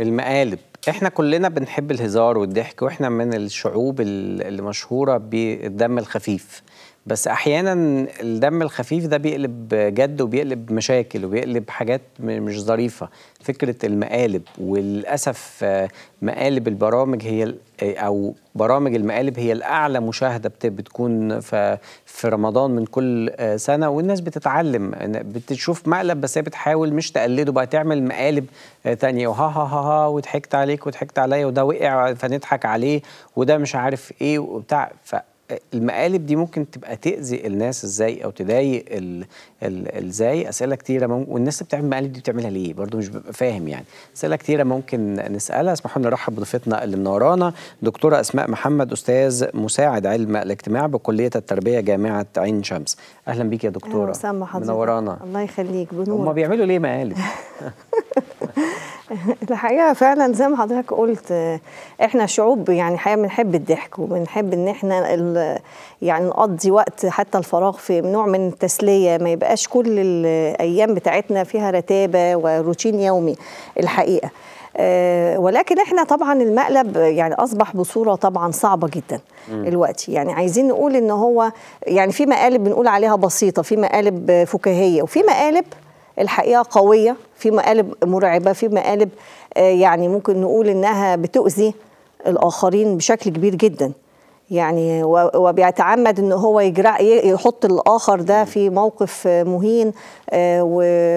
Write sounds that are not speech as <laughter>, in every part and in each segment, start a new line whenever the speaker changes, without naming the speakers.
المقالب احنا كلنا بنحب الهزار والضحك واحنا من الشعوب اللي مشهوره بالدم الخفيف بس احيانا الدم الخفيف ده بيقلب جد وبيقلب مشاكل وبيقلب حاجات مش ظريفه فكره المقالب وللاسف آه، مقالب البرامج هي آه، او برامج المقالب هي الاعلى مشاهده بتكون في رمضان من كل آه، سنه والناس بتتعلم بتشوف مقلب بس هي بتحاول مش تقلده بقى تعمل مقالب تانية وها ها ها ها وضحكت عليك وضحكت عليا وده وقع فنضحك عليه وده مش عارف ايه وبتاع ف المقالب دي ممكن تبقى تأذي الناس ازاي او تضايق ازاي اسئله كتيره ممكن والناس اللي بتعمل المقالب دي بتعملها ليه برضو مش ببقى فاهم يعني اسئله كتيره ممكن نسالها اسمحوا لنا نرحب بضيفتنا اللي منورانا دكتوره اسماء محمد استاذ مساعد علم الاجتماع بكليه التربيه جامعه عين شمس اهلا بيك يا دكتوره اهلا وسهلا منورانا
الله يخليك بنور هم
بيعملوا ليه مقالب <laughs>
<laughs> الحقيقه فعلا زي ما حضرتك قلت احنا شعوب يعني الحقيقه بنحب الضحك وبنحب ان احنا يعني نقضي وقت حتى الفراغ في نوع من التسليه ما يبقاش كل الايام بتاعتنا فيها رتابه وروتين يومي الحقيقه آه، ولكن احنا طبعا المقلب يعني اصبح بصوره طبعا صعبه جدا الوقت يعني عايزين نقول ان هو يعني في مقالب بنقول عليها بسيطه في مقالب فكاهيه وفي مقالب الحقيقه قويه في مقالب مرعبه في مقالب آه، يعني ممكن نقول انها بتؤذي الاخرين بشكل كبير جدا يعني وبيتعمد ان هو يجرع يحط الاخر ده في موقف مهين آه،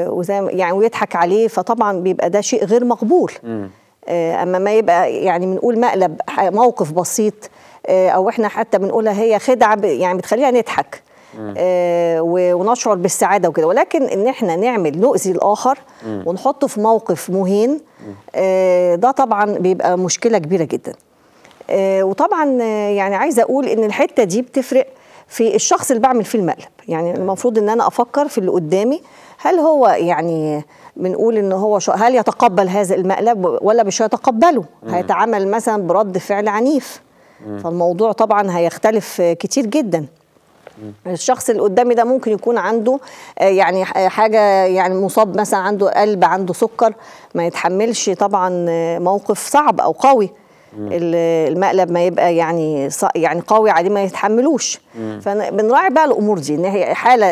وزي يعني ويضحك عليه فطبعا بيبقى ده شيء غير مقبول آه، اما ما يبقى يعني بنقول مقلب موقف بسيط او احنا حتى بنقولها هي خدعه يعني بتخلينا نضحك آه ونشعر بالسعاده وكده ولكن ان احنا نعمل نؤذي الاخر مم. ونحطه في موقف مهين آه ده طبعا بيبقى مشكله كبيره جدا آه وطبعا آه، يعني عايزه اقول ان الحته دي بتفرق في الشخص اللي بعمل فيه المقلب يعني المفروض ان انا افكر في اللي قدامي هل هو يعني بنقول ان هو شو هل يتقبل هذا المقلب ولا مش هيتقبله هيتعامل مثلا برد فعل عنيف مم. فالموضوع طبعا هيختلف كتير جدا الشخص اللي قدامي ده ممكن يكون عنده آه، يعني آه، حاجه يعني مصاب مثلا عنده قلب عنده سكر ما يتحملش طبعا آه، موقف صعب او قوي المقلب ما يبقى يعني يعني قوي عليه ما يتحملوش فبنراعي بقى الامور دي ان هي حاله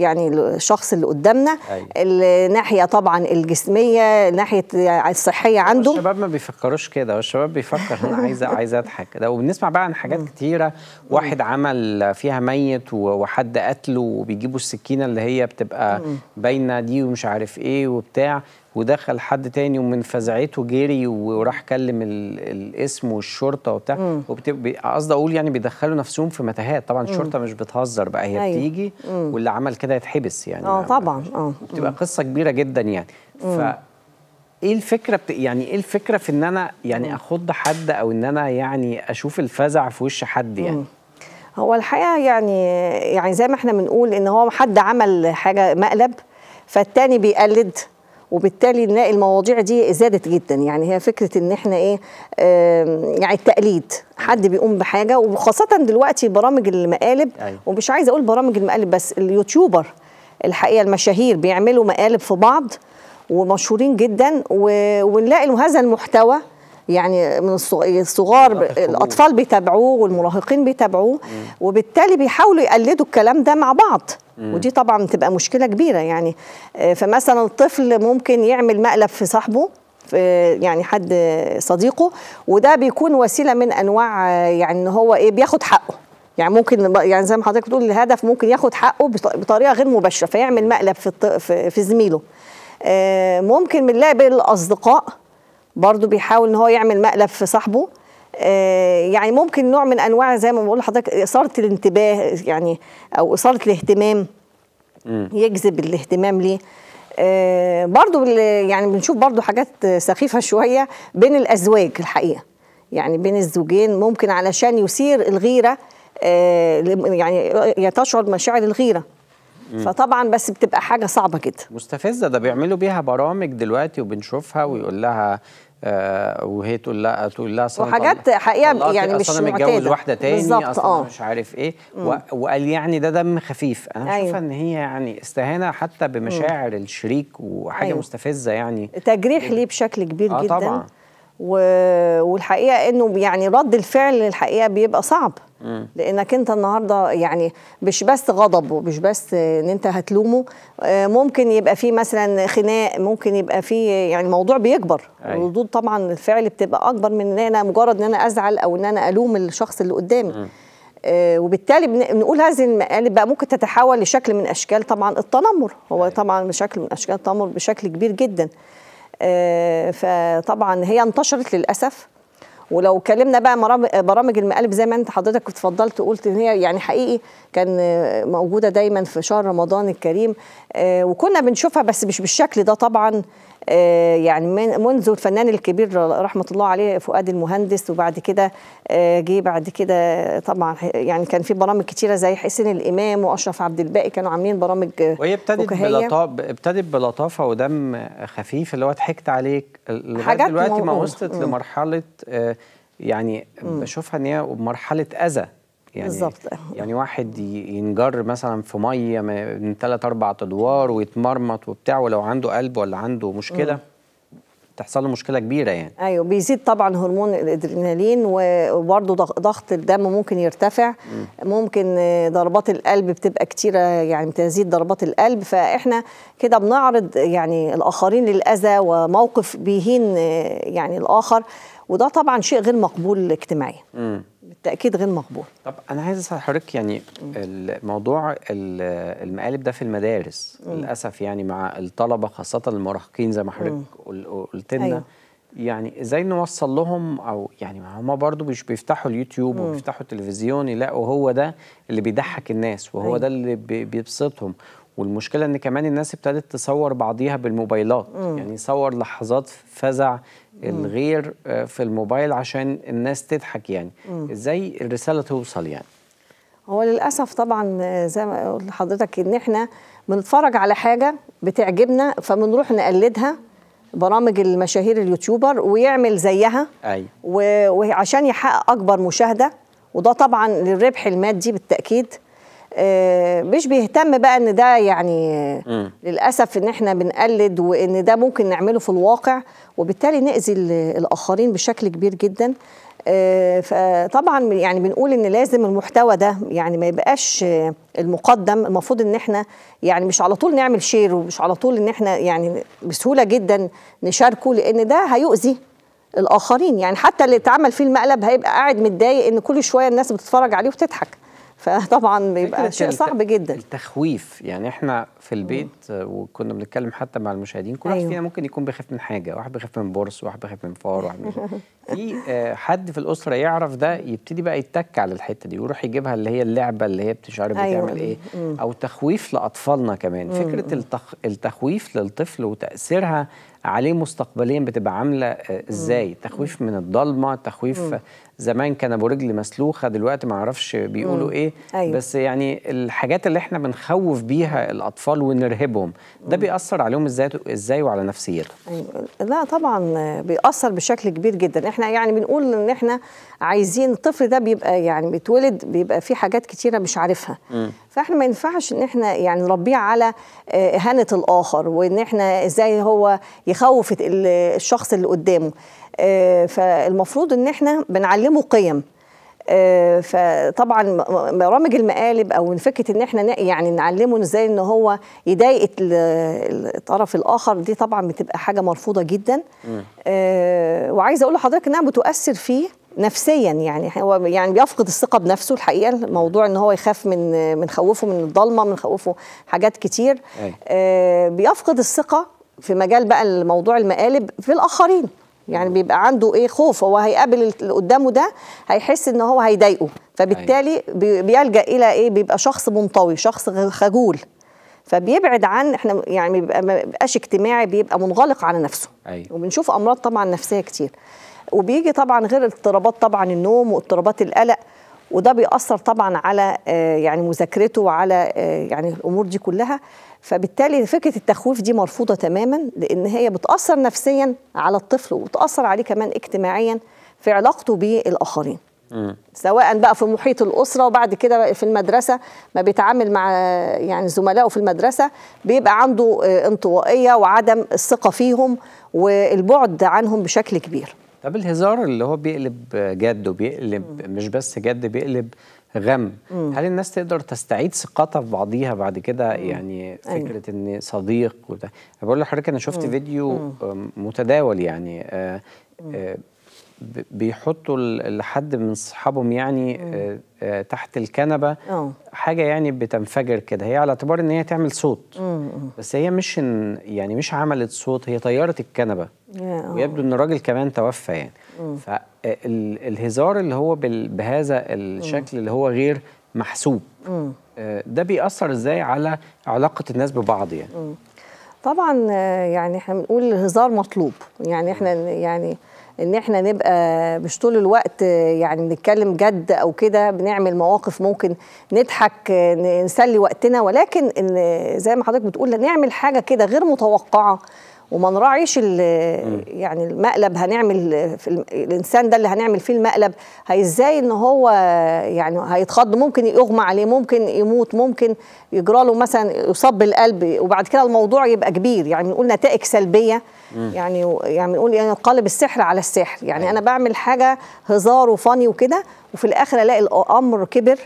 يعني الشخص اللي قدامنا أيوة. الناحيه طبعا الجسميه ناحيه الصحيه عنده
الشباب ما بيفكروش كده والشباب بيفكر انا عايزه عايزه اضحك ده وبنسمع بقى عن حاجات كتيره واحد عمل فيها ميت وحد قتله وبيجيبوا السكينه اللي هي بتبقى باينه دي ومش عارف ايه وبتاع ودخل حد تاني ومن فزعته جري وراح كلم الاسم والشرطه وبتاع قصدي اقول يعني بيدخلوا نفسهم في متاهات طبعا الشرطه مش بتهزر بقى هي أيوه. بتيجي مم. واللي عمل كده يتحبس يعني اه
طبعا اه بتبقى
قصه كبيره جدا يعني مم. ف ايه الفكره بت... يعني ايه الفكره في ان انا يعني اخض حد او ان انا يعني اشوف الفزع في وش حد يعني مم.
هو الحقيقه يعني يعني زي ما احنا بنقول ان هو حد عمل حاجه مقلب فالتاني بيقلد وبالتالي نلاقي المواضيع دي زادت جدا يعني هي فكره ان احنا ايه يعني التقليد حد أيوة. بيقوم بحاجه وخاصه دلوقتي برامج المقالب أيوة. ومش عايزه اقول برامج المقالب بس اليوتيوبر الحقيقه المشاهير بيعملوا مقالب في بعض ومشهورين جدا ونلاقي هذا المحتوى يعني من الصغار الاطفال بيتابعوه والمراهقين بيتابعوه وبالتالي بيحاولوا يقلدوا الكلام ده مع بعض ودي طبعا بتبقى مشكله كبيره يعني آه، فمثلا الطفل ممكن يعمل مقلب في صاحبه يعني حد صديقه وده بيكون وسيله من انواع آه، يعني ان هو ايه بياخد حقه يعني ممكن يعني زي ما حضرتك بتقول الهدف ممكن ياخد حقه بطريقه غير مباشره فيعمل مقلب في في, في زميله آه، ممكن بنلاقي بين الاصدقاء برضو بيحاول ان هو يعمل مقلب في صاحبه آه، يعني ممكن نوع من انواع زي ما بقول لحضرتك اثاره الانتباه يعني او اثاره الاهتمام يجذب الاهتمام ليه آه، برضو يعني بنشوف برضو حاجات سخيفه شويه بين الازواج الحقيقه يعني بين الزوجين ممكن علشان يثير الغيره آه، يعني تشعر مشاعر الغيره فطبعا بس بتبقى حاجه صعبه جدا
مستفزه ده بيعملوا بيها برامج دلوقتي وبنشوفها ويقول لها آه وهي تقول لا تقول لا صنع وحاجات
حقيقه يعني مش معتاده انا متجوز واحده تاني اصلا آه. مش
عارف ايه مم. وقال يعني ده دم خفيف انا أيوه. شايفه ان هي يعني استهانه حتى بمشاعر مم. الشريك وحاجه أيوه. مستفزه يعني تجريح ليه
بشكل كبير آه جدا طبعا. والحقيقه انه يعني رد الفعل الحقيقه بيبقى صعب لانك انت النهارده يعني مش بس غضب ومش بس ان انت هتلومه آه، ممكن يبقى في مثلا خناق ممكن يبقى في يعني الموضوع بيكبر أيوة. ردود طبعا الفعل بتبقى اكبر من ان انا مجرد ان انا ازعل او ان انا الوم الشخص اللي قدامي آه، وبالتالي بنقول هذه المقالب بقى ممكن تتحول لشكل من اشكال طبعا التنمر هو أيوة. طبعا شكل من اشكال التنمر بشكل كبير جدا آه، فطبعا هي انتشرت للاسف ولو كلمنا بقى برامج المقالب زي ما انت حضرتك اتفضلت قلت ان هي يعني حقيقي كان موجوده دايما في شهر رمضان الكريم آه، وكنا بنشوفها بس مش بالشكل ده طبعا آه، يعني من منذ الفنان الكبير رحمه الله عليه فؤاد المهندس وبعد كده آه، جه بعد كده طبعا يعني كان في برامج كتيره زي حسين الامام واشرف عبد الباقي كانوا عاملين برامج وهي ابتدت بلطافه
ابتدت بلطافه ودم خفيف اللي هو ضحكت عليك لغايه دلوقتي ما وصلت لمرحله آه، يعني بشوفها ان هي مرحله اذى يعني بالظبط يعني واحد ينجر مثلا في ميه من ثلاث اربع ادوار ويتمرمط وبتاع ولو عنده قلب ولا عنده مشكله تحصل له مشكله كبيره يعني
ايوه بيزيد طبعا هرمون الادرينالين وبرده ضغط الدم ممكن يرتفع م. ممكن ضربات القلب بتبقى كتيره يعني بتزيد ضربات القلب فاحنا كده بنعرض يعني الاخرين للاذى وموقف بيهين يعني الاخر وده طبعا شيء غير مقبول اجتماعيا بالتاكيد غير مقبول
طب انا عايز اسال حضرتك يعني الموضوع المقالب ده في المدارس م. للاسف يعني مع الطلبه خاصه المراهقين زي ما حضرتك قلت لنا أيوه. يعني ازاي نوصل لهم او يعني هما هم برضه مش بيفتحوا اليوتيوب وبيفتحوا التلفزيون يلاقوا هو ده اللي بيضحك الناس وهو أيوه. ده اللي بيبسطهم والمشكله ان كمان الناس ابتدت تصور بعضيها بالموبايلات مم. يعني صور لحظات فزع الغير آه، في الموبايل عشان الناس تضحك يعني مم. ازاي الرساله توصل يعني
هو للاسف طبعا آه، زي ما قلت لحضرتك ان احنا بنتفرج على حاجه بتعجبنا فبنروح نقلدها برامج المشاهير اليوتيوبر ويعمل زيها أي. وعشان يحقق اكبر مشاهده وده طبعا للربح المادي بالتاكيد آه، مش بيهتم بقى ان ده يعني م. للاسف ان احنا بنقلد وان ده ممكن نعمله في الواقع وبالتالي ناذي الاخرين بشكل كبير جدا آه، فطبعا يعني بنقول ان لازم المحتوى ده يعني ما يبقاش المقدم المفروض ان احنا يعني مش على طول نعمل شير ومش على طول ان احنا يعني بسهوله جدا نشاركه لان ده هيؤذي الاخرين يعني حتى اللي اتعمل فيه المقلب هيبقى قاعد متضايق ان كل شويه الناس بتتفرج عليه وبتضحك فطبعا بيبقى شيء صعب
جدا التخويف يعني احنا في البيت وكنا بنتكلم حتى مع المشاهدين كل واحد أيوه. فينا ممكن يكون بيخاف من حاجه واحد بيخاف من برص واحد بيخاف من فار واحد <laughs> في آه، حد في الاسره يعرف ده يبتدي بقى يتك على الحته دي ويروح يجيبها اللي هي اللعبه اللي هي مش عارف أيوه. بتعمل ايه او تخويف لاطفالنا كمان فكره التخ... التخويف للطفل وتاثيرها عليه مستقبليا بتبقى عامله آه، ازاي تخويف من الضلمه تخويف مم. زمان كان ابو رجل مسلوخه دلوقتي ما اعرفش بيقولوا مم. ايه أيوة. بس يعني الحاجات اللي احنا بنخوف بيها الاطفال ونرهبهم ده بيأثر عليهم ازاي ازاي وعلى نفسيتهم
أيوة. لا طبعا بيأثر بشكل كبير جدا احنا يعني بنقول ان احنا عايزين الطفل ده بيبقى يعني بيتولد بيبقى في حاجات كتيره مش عارفها مم. فاحنا ما ينفعش ان احنا يعني نربيه على آه، اهانه الاخر وان احنا ازاي هو يخوف الشخص اللي قدامه آه، فالمفروض ان احنا بنعلمه قيم آه، فطبعا برامج المقالب او فكره ان احنا يعني نعلمه ازاي ان هو يضايق الطرف الاخر دي طبعا بتبقى حاجه مرفوضه جدا آه، وعايزه اقول لحضرتك انها بتؤثر فيه نفسيا يعني هو يعني بيفقد الثقه بنفسه الحقيقه موضوع ان هو يخاف من من خوفه من الضلمه من خوفه حاجات كتير بيفقد الثقه في مجال بقى الموضوع المقالب في الاخرين يعني بيبقى عنده ايه خوف هو هيقابل اللي قدامه ده هيحس ان هو هيضايقه فبالتالي أيوة. بيلجا الى ايه بيبقى شخص منطوي شخص خجول فبيبعد عن احنا يعني ما بيبقاش اجتماعي بيبقى منغلق على نفسه أيوة. وبنشوف امراض طبعا نفسيه كتير وبيجي طبعا غير اضطرابات طبعا النوم واضطرابات القلق وده بيأثر طبعا على آه، يعني مذاكرته وعلى آه، يعني الامور دي كلها فبالتالي فكره التخويف دي مرفوضه تماما لان هي بتاثر نفسيا على الطفل وتاثر عليه كمان اجتماعيا في علاقته بالاخرين سواء بقى في محيط الاسره وبعد كده في المدرسه ما بيتعامل مع يعني زملائه في المدرسه بيبقى عنده آه، انطوائيه وعدم الثقه فيهم والبعد عنهم بشكل كبير
طب الهزار اللي هو بيقلب جد وبيقلب مم. مش بس جد بيقلب غم مم. هل الناس تقدر تستعيد ثقتها في بعضيها بعد كده يعني أيوة. فكره أيوه. ان صديق وده بقول لحضرتك انا شفت مم. فيديو مم. متداول يعني آه، آه، بيحطوا لحد من اصحابهم يعني آه، تحت الكنبه أوه. حاجه يعني بتنفجر كده هي على اعتبار ان هي تعمل صوت مم. بس هي مش يعني مش عملت صوت هي طيرت الكنبه آه. ويبدو ان الراجل كمان توفى يعني فالهزار اللي هو بهذا الشكل اللي هو غير محسوب آه، ده بيأثر ازاي على علاقة الناس ببعض يعني
طبعا آه، يعني احنا بنقول الهزار مطلوب يعني احنا يعني ان احنا نبقى مش طول الوقت يعني نتكلم جد او كده بنعمل مواقف ممكن نضحك نسلي وقتنا ولكن إن زي ما حضرتك بتقول نعمل حاجه كده غير متوقعه وما نراعيش يعني المقلب هنعمل في الانسان ده اللي هنعمل فيه المقلب ازاي ان هو يعني هيتخض ممكن يغمى عليه ممكن يموت ممكن يجرى له مثلا يصاب بالقلب وبعد كده الموضوع يبقى كبير يعني بنقول نتائج سلبيه يعني يعني بنقول يعني قالب السحر على السحر يعني انا بعمل حاجه هزار وفاني وكده وفي الاخر الاقي الامر كبر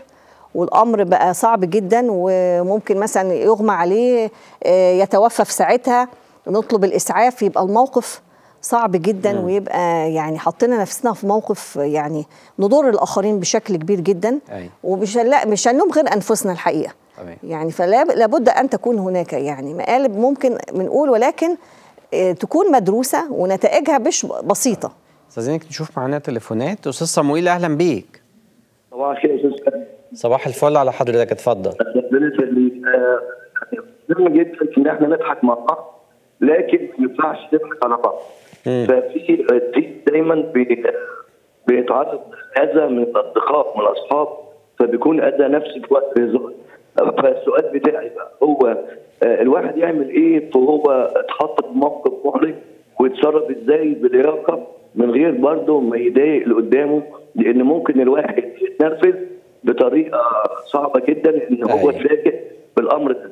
والامر بقى صعب جدا وممكن مثلا يغمى عليه آه، يتوفى في ساعتها نطلب الاسعاف يبقى الموقف صعب جدا مم. نعم. ويبقى يعني حطينا نفسنا في موقف يعني نضر الاخرين بشكل كبير جدا ومش لا مش هنلوم غير انفسنا الحقيقه أمين. يعني فلا لابد ان تكون هناك يعني مقالب ممكن بنقول ولكن آه، تكون مدروسه ونتائجها مش بسيطه
استاذينك نشوف معانا تليفونات استاذ صمويل اهلا بيك صباح الخير استاذ صباح الفل على حضرتك اتفضل بالنسبه لي آه، مهم جدا ان احنا نضحك مع بعض لكن
ما ينفعش تبقى بعض. ففي الدين دايما بيتعرض اذى من الاصدقاء من الاصحاب فبيكون اذى نفسي في وقت الهزار فالسؤال بتاعي بقى هو آه، الواحد يعمل ايه فهو اتحط في موقف محرج ويتصرف ازاي بلياقه من غير برضه ما يضايق اللي قدامه لان ممكن الواحد يتنرفز بطريقه صعبه جدا ان هو يتفاجئ أيوة. بالامر ده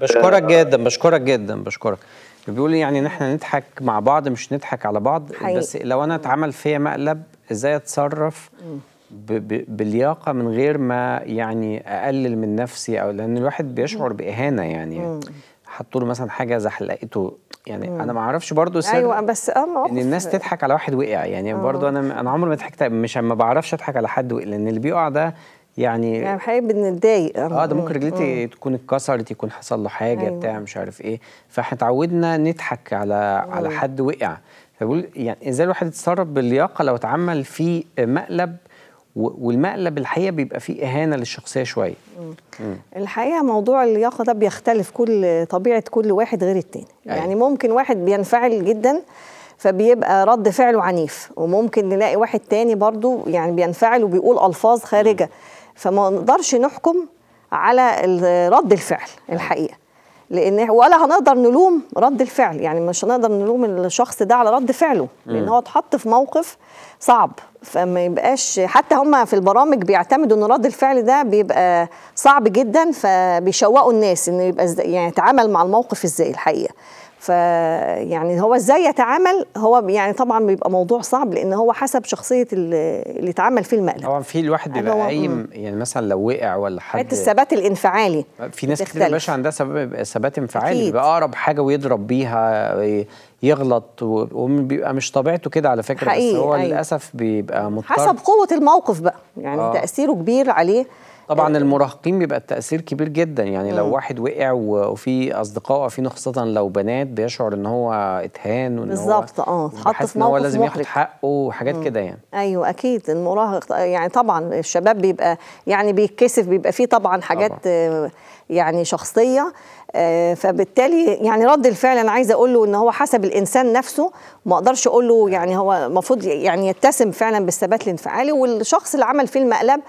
بشكرك جدا
بشكرك جدا بشكرك بيقول يعني ان احنا نضحك مع بعض مش نضحك على بعض حقيقي. بس لو انا اتعمل فيا مقلب ازاي اتصرف بلياقه من غير ما يعني اقلل من نفسي او لان الواحد بيشعر باهانه يعني حطوا له مثلا حاجه زحلقته يعني مم. انا ما اعرفش برضه سر ايوه
بس اه ان الناس
تضحك على واحد وقع يعني آه. برضه انا انا عمري ما ضحكت مش ما بعرفش اضحك على حد وقع لان اللي بيقع ده يعني يعني حقيقي بنتضايق اه ده ممكن أمم. رجلتي أمم. تكون اتكسرت يكون حصل له حاجه أيوة. بتاع مش عارف ايه فاحنا اتعودنا نضحك على أيوة. على حد وقع فبقول يعني ازاي الواحد يتصرف باللياقه لو اتعمل في مقلب والمقلب الحقيقه بيبقى فيه اهانه للشخصيه شويه أمم.
الحقيقه موضوع اللياقه ده بيختلف كل طبيعه كل واحد غير التاني أيوة. يعني ممكن واحد بينفعل جدا فبيبقى رد فعله عنيف وممكن نلاقي واحد تاني برضو يعني بينفعل وبيقول الفاظ خارجه م. فما نقدرش نحكم على رد الفعل الحقيقه لان ولا هنقدر نلوم رد الفعل يعني مش هنقدر نلوم الشخص ده على رد فعله لان هو اتحط في موقف صعب فما يبقاش حتى هم في البرامج بيعتمدوا ان رد الفعل ده بيبقى صعب جدا فبيشوقوا الناس انه يبقى يعني يتعامل مع الموقف ازاي الحقيقه فيعني هو ازاي يتعامل هو يعني طبعا بيبقى موضوع صعب لان هو حسب شخصيه اللي اتعمل فيه المقلب
طبعا في الواحد يعني بيبقى قايم يعني مثلا لو وقع ولا حد حته الثبات
الانفعالي في ناس كتير ما
عندها سبب ثبات انفعالي بيبقى اقرب حاجه ويضرب بيها يغلط وبيبقى مش طبيعته كده على فكره حقيقي. بس هو أيوه. للاسف بيبقى مضطر حسب
قوه الموقف بقى يعني آه. تاثيره
كبير عليه طبعا آه. المراهقين بيبقى التاثير كبير جدا يعني لو آه. واحد وقع وفي اصدقاء في خاصه لو بنات بيشعر ان هو اتهان وان بالظبط
اه اتحط في موقف هو لازم ياخد
حقه وحاجات كده يعني
ايوه اكيد المراهق يعني طبعا الشباب بيبقى يعني بيتكسف بيبقى فيه طبعا حاجات طبعا. يعني شخصيه آه، فبالتالي يعني رد الفعل انا عايزه اقول له ان هو حسب الانسان نفسه ما اقدرش اقول له يعني هو المفروض يعني يتسم فعلا بالثبات الانفعالي والشخص اللي عمل فيه آه، المقلب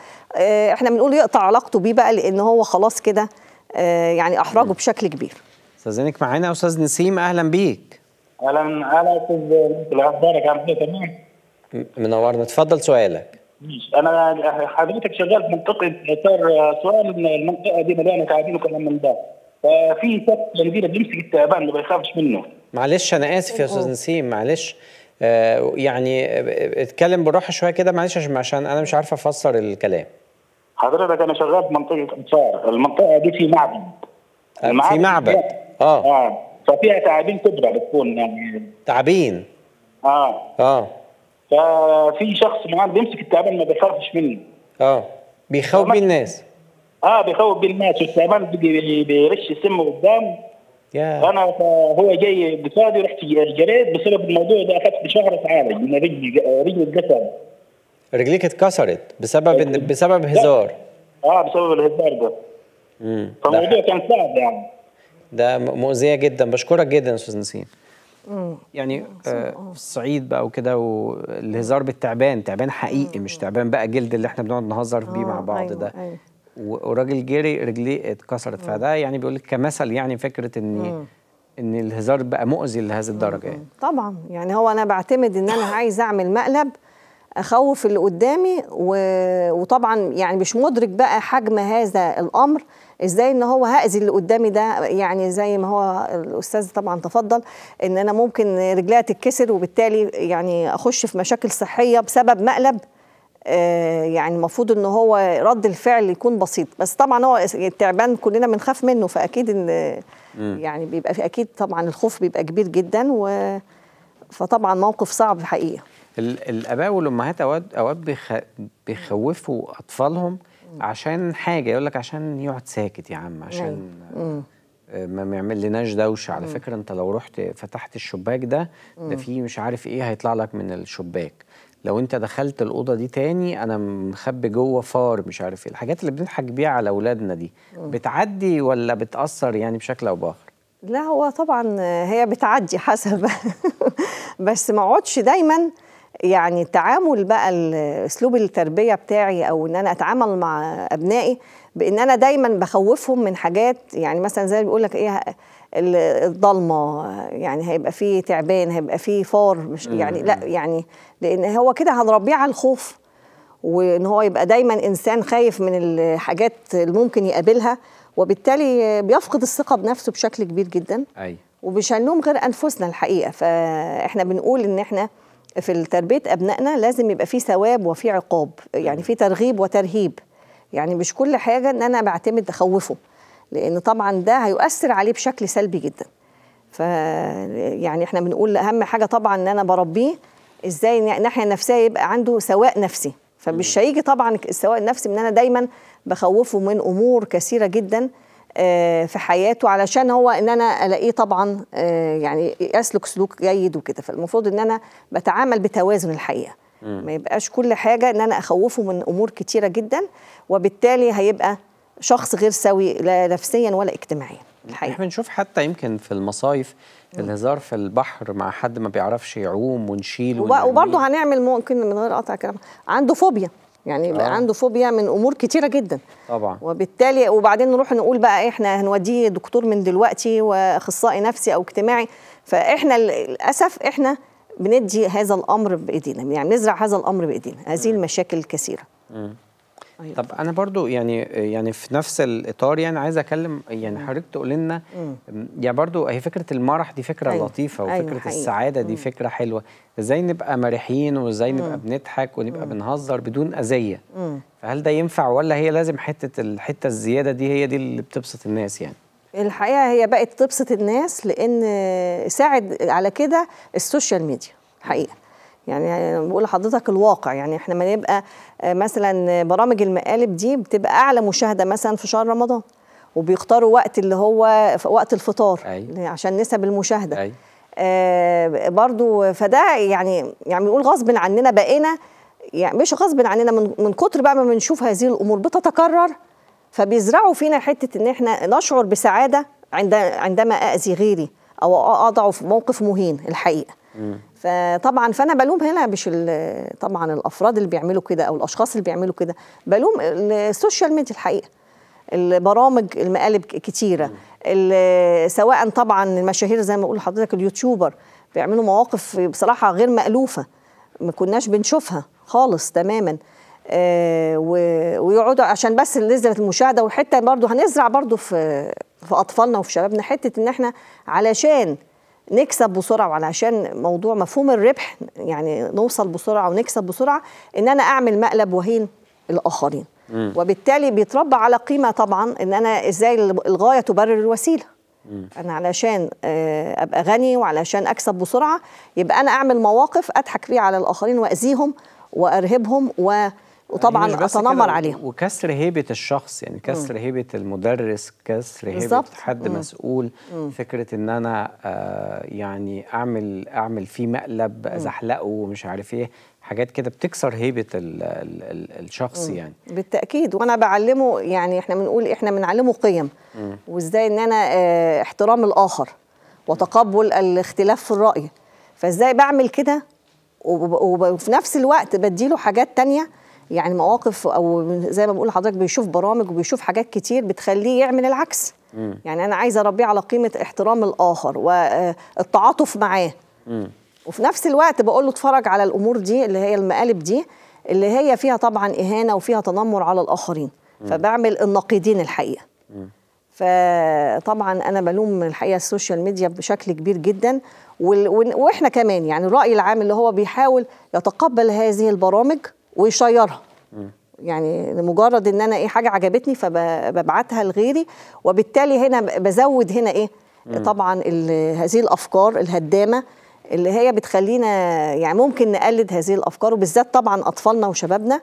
احنا بنقول يقطع علاقته بيه بقى لان هو خلاص كده آه، يعني احرجه بشكل كبير زينك
معانا استاذ نسيم اهلا بيك اهلا اهلا استاذ اخبارك عامل إيه؟ تمام منورنا اتفضل سؤالك انا حضرتك شغال في منطقه اثار سؤال المنطقه دي مليانه تعابين وكلام من ده ففي سد جنبيله بيمسك التعبان ما بيخافش منه معلش انا اسف يا استاذ نسيم معلش آه، يعني آه، اتكلم بالراحه شويه كده معلش عشان انا مش عارف افسر الكلام حضرتك انا شغال في منطقه انصار المنطقه دي في معبد آه، في معبد اه اه ففيها تعابين كبرى بتكون يعني تعابين اه اه ففي شخص معانا بيمسك التعبان ما بيخافش منه اه بيخوف بيه الناس اه بيخوف بيه الناس والتعبان بيرش السم قدام يا. انا هو جاي قصادي رحت جريت بسبب الموضوع ده اخذت بشهر اتعالج من يعني رجلي رجلي اتكسرت رجليك اتكسرت بسبب إن بسبب هزار اه بسبب الهزار ده امم فالموضوع كان صعب يعني ده مؤذيه جدا بشكرك جدا استاذ نسيم يعني في الصعيد آه، بقى وكده والهزار بالتعبان تعبان حقيقي مش تعبان بقى جلد اللي احنا بنقعد نهزر بيه مع آه، بعض أيوه، ده أيوة. وراجل جري رجليه اتكسرت فده يعني بيقول لك كمثل يعني فكره ان ان الهزار بقى مؤذي لهذه الدرجه يعني.
طبعا يعني هو انا بعتمد ان انا عايز اعمل مقلب اخوف اللي قدامي وطبعا يعني مش مدرك بقى حجم هذا الامر ازاي ان هو هاذي اللي قدامي ده يعني زي ما هو الاستاذ طبعا تفضل ان انا ممكن رجليها تتكسر وبالتالي يعني اخش في مشاكل صحيه بسبب مقلب آه، يعني المفروض ان هو رد الفعل يكون بسيط بس طبعا هو التعبان كلنا بنخاف منه فاكيد ان يعني بيبقى في اكيد طبعا الخوف بيبقى كبير جدا و فطبعا موقف صعب حقيقه
الاباء والامهات اوقات اوقات بيخوفوا اطفالهم عشان حاجه يقول لك عشان يقعد ساكت يا عم عشان أيوه. ما يعمل لناش دوشه على فكره انت لو رحت فتحت الشباك ده ده في مش عارف ايه هيطلع لك من الشباك لو انت دخلت الاوضه دي تاني انا مخبي جوه فار مش عارف ايه الحاجات اللي بنضحك بيها على اولادنا دي بتعدي ولا بتاثر يعني بشكل او باخر
لا هو طبعا هي بتعدي حسب <laughs> بس ما اقعدش دايما يعني تعامل بقى اسلوب التربيه بتاعي او ان انا اتعامل مع ابنائي بان انا دايما بخوفهم من حاجات يعني مثلا زي بيقول لك ايه الضلمه يعني هيبقى فيه تعبان هيبقى فيه فار مش يعني لا يعني لان هو كده هنربيه على الخوف وان هو يبقى دايما انسان خايف من الحاجات اللي ممكن يقابلها وبالتالي بيفقد الثقه بنفسه بشكل كبير جدا ايوه ومش غير انفسنا الحقيقه فاحنا بنقول ان احنا في تربيه ابنائنا لازم يبقى في ثواب وفي عقاب يعني في ترغيب وترهيب يعني مش كل حاجه ان انا بعتمد اخوفه لان طبعا ده هيؤثر عليه بشكل سلبي جدا ف يعني احنا بنقول اهم حاجه طبعا ان انا بربيه ازاي الناحيه النفسيه يبقى عنده سواء نفسي فمش هيجي طبعا السواء النفسي ان انا دايما بخوفه من امور كثيره جدا آه، في حياته علشان هو ان انا الاقيه طبعا آه، يعني يسلك سلوك جيد وكده فالمفروض ان انا بتعامل بتوازن الحقيقه ما يبقاش كل حاجه ان انا اخوفه من امور كتيره جدا وبالتالي هيبقى شخص غير سوي لا نفسيا ولا اجتماعيا
الحقيقه احنا بنشوف حتى يمكن في المصايف الهزار في البحر مع حد ما بيعرفش يعوم ونشيل وبرضه
هنعمل ممكن من غير قطع كلام عنده فوبيا يعني آه. بقى عنده فوبيا من امور كتيره جدا طبعا وبالتالي وبعدين نروح نقول بقى احنا هنوديه دكتور من دلوقتي واخصائي نفسي او اجتماعي فاحنا للاسف احنا بندي هذا الامر بايدينا يعني بنزرع هذا الامر بايدينا هذه المشاكل الكثيره
م. أيوة. طب انا برضو يعني يعني في نفس الاطار يعني عايز اكلم يعني حضرتك تقول لنا يعني برضو هي فكره المرح دي فكره أيوة. لطيفه أيوه، وفكره أيوة السعاده دي فكره حلوه ازاي نبقى مرحين وازاي نبقى بنضحك ونبقى بنهزر بدون اذيه فهل ده ينفع ولا هي لازم حته الحته الزياده دي هي دي اللي بتبسط الناس يعني
الحقيقه هي بقت تبسط الناس لان ساعد على كده السوشيال ميديا حقيقه يعني بقول لحضرتك الواقع يعني احنا ما نبقى آه، مثلا برامج المقالب دي بتبقى اعلى مشاهده مثلا في شهر رمضان وبيختاروا وقت اللي هو وقت الفطار أي. عشان نسب المشاهده أي. آه برضو فده يعني يعني بنقول غصب عننا بقينا يعني مش غصب عننا من, من كتر بقى ما بنشوف هذه الامور بتتكرر فبيزرعوا فينا حته ان احنا نشعر بسعاده عند عندما اذي غيري او اضعه في موقف مهين الحقيقه م. فطبعا فانا بلوم هنا مش طبعا الافراد اللي بيعملوا كده او الاشخاص اللي بيعملوا كده بلوم السوشيال ميديا الحقيقه البرامج المقالب كتيره سواء طبعا المشاهير زي ما اقول لحضرتك اليوتيوبر بيعملوا مواقف بصراحه غير مالوفه ما كناش بنشوفها خالص تماما آه ويقعدوا عشان بس نزلت المشاهده والحته برضه هنزرع برضه في في اطفالنا وفي شبابنا حته ان احنا علشان نكسب بسرعه وعلشان موضوع مفهوم الربح يعني نوصل بسرعه ونكسب بسرعه ان انا اعمل مقلب وهين الاخرين مم. وبالتالي بيتربى على قيمه طبعا ان انا ازاي الغايه تبرر الوسيله مم. انا علشان آه، ابقى غني وعلشان اكسب بسرعه يبقى انا اعمل مواقف اضحك فيها على الاخرين واذيهم وارهبهم و وطبعا يعني اتنمر عليهم
وكسر هيبه الشخص يعني كسر مم. هيبه المدرس كسر هيبه بالزبط. حد مم. مسؤول مم. فكره ان انا آه يعني اعمل اعمل فيه مقلب ازحلقه ومش عارف ايه حاجات كده بتكسر هيبه الـ الـ الـ الشخص مم. يعني
بالتاكيد وانا بعلمه يعني احنا بنقول احنا بنعلمه قيم مم. وازاي ان انا اه احترام الاخر وتقبل الاختلاف في الراي فازاي بعمل كده وفي نفس الوقت بديله حاجات تانية يعني مواقف او زي ما بقول لحضرتك بيشوف برامج وبيشوف حاجات كتير بتخليه يعمل العكس مم. يعني انا عايزه اربيه على قيمه احترام الاخر والتعاطف آه، معاه مم. وفي نفس الوقت بقول له اتفرج على الامور دي اللي هي المقالب دي اللي هي فيها طبعا اهانه وفيها تنمر على الاخرين مم. فبعمل النقيضين الحقيقه فطبعا انا بلوم الحقيقه السوشيال ميديا بشكل كبير جدا واحنا كمان يعني الراي العام اللي هو بيحاول يتقبل هذه البرامج ويشيرها يعني مجرد ان انا ايه حاجه عجبتني فببعتها لغيري وبالتالي هنا بزود هنا ايه مم. طبعا هذه الافكار الهدامه اللي هي بتخلينا يعني ممكن نقلد هذه الافكار وبالذات طبعا اطفالنا وشبابنا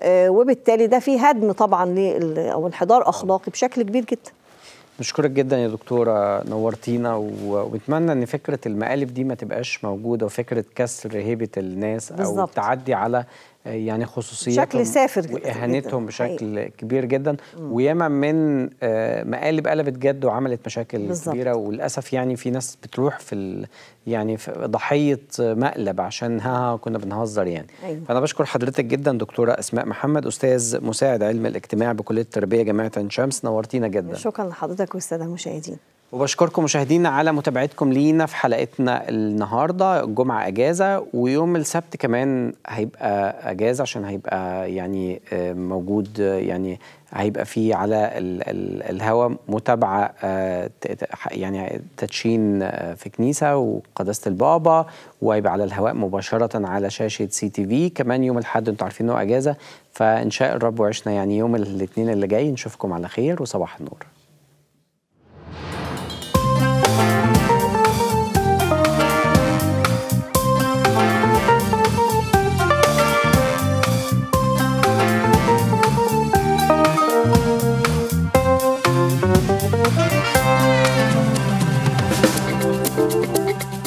آه وبالتالي ده في هدم طبعا او انحدار اخلاقي بشكل كبير جدا
بشكرك جدا يا دكتوره نورتينا وبتمنى ان فكره المقالب دي ما تبقاش موجوده وفكره كسر هيبه الناس بالزبط. او التعدي على يعني خصوصيتهم بشكل سافر واهانتهم بشكل كبير جدا وياما من آه، مقالب قلبت جد وعملت مشاكل بالزبط. كبيره وللاسف يعني في ناس بتروح في ال... يعني في ضحيه مقلب عشان ها كنا بنهزر يعني أيوة. فانا بشكر حضرتك جدا دكتوره اسماء محمد استاذ مساعد علم الاجتماع بكليه التربيه جامعه عين شمس نورتينا جدا
شكرا لحضرتك والساده المشاهدين
وبشكركم مشاهدينا على متابعتكم لينا في حلقتنا النهارده الجمعه اجازه ويوم السبت كمان هيبقى اجازه عشان هيبقى يعني آه، موجود يعني هيبقى فيه على الهوا متابعه آه، يعني تدشين آه، في كنيسه وقداسه البابا وهيبقى على الهواء مباشره على شاشه سي تي في كمان يوم الاحد انتوا عارفين انه اجازه فان شاء الرب وعشنا يعني يوم الاثنين اللي جاي نشوفكم على خير وصباح النور Thank you.